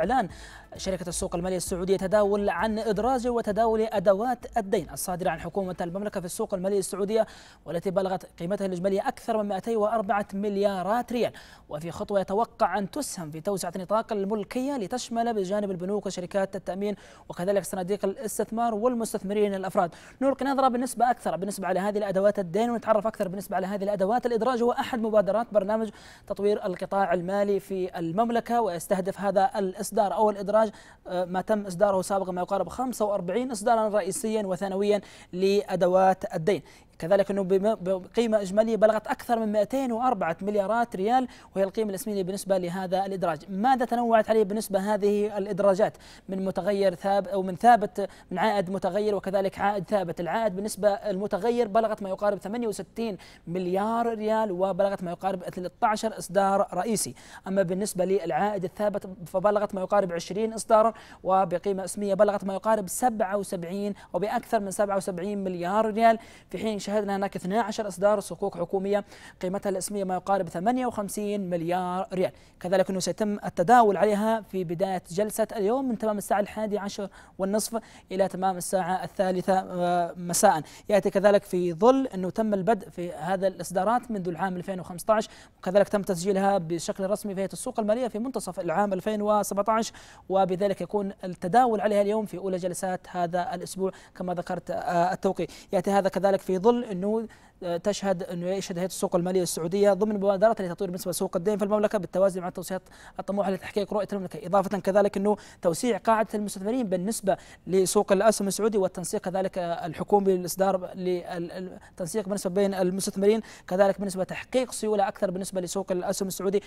إعلان شركة السوق المالية السعودية تداول عن إدراج وتداول أدوات الدين الصادرة عن حكومة المملكة في السوق المالية السعودية والتي بلغت قيمتها الإجمالية أكثر من 204 مليارات ريال وفي خطوة يتوقع أن تسهم في توسعة نطاق الملكية لتشمل بجانب البنوك وشركات التأمين وكذلك صناديق الاستثمار والمستثمرين الأفراد نلقي نظرة بالنسبة أكثر بالنسبة على هذه الأدوات الدين ونتعرف أكثر بالنسبة على هذه الأدوات الإدراج هو أحد مبادرات برنامج تطوير القطاع المالي في المملكة ويستهدف هذا الاستثمار الإصدار أو الإدراج آه، ما تم إصداره سابقا ما يقارب 45 إصدارا رئيسيا وثانويا لأدوات الدين كذلك أنه بقيمة إجمالية بلغت أكثر من 204 مليارات ريال وهي القيمة الاسميه بالنسبة لهذا الإدراج ماذا تنوعت عليه بالنسبة هذه الإدراجات من متغير ثابت أو من ثابت من عائد متغير وكذلك عائد ثابت العائد بالنسبة المتغير بلغت ما يقارب 68 مليار ريال وبلغت ما يقارب 13 إصدار رئيسي أما بالنسبة للعائد الثابت فبلغت ما يقارب 20 إصدارا وبقيمة اسمية بلغت ما يقارب 77 وبأكثر من 77 مليار ريال في حين شهدنا هناك 12 إصدار صكوك حكومية قيمتها الاسمية ما يقارب 58 مليار ريال كذلك أنه سيتم التداول عليها في بداية جلسة اليوم من تمام الساعة الحادي عشر والنصف إلى تمام الساعة الثالثة آه، مساء يأتي كذلك في ظل أنه تم البدء في هذا الإصدارات منذ العام 2015 وكذلك تم تسجيلها بشكل رسمي في هيئة السوق المالية في منتصف العام 2017 وبذلك يكون التداول عليها اليوم في أولى جلسات هذا الأسبوع كما ذكرت آه، التوقيع يأتي هذا كذلك في ظل الكل انه آه، تشهد انه يشهد هيئه السوق الماليه السعوديه ضمن مبادرات لتطوير بالنسبه سوق الدين في المملكه بالتوازي مع التوصيات الطموحه لتحقيق رؤيه المملكه، اضافه كذلك انه توسيع قاعده المستثمرين بالنسبه لسوق الاسهم السعودي والتنسيق كذلك الحكومي للاصدار للتنسيق بالنسبه بين المستثمرين، كذلك بالنسبه تحقيق سيوله اكثر بالنسبه لسوق الاسهم السعودي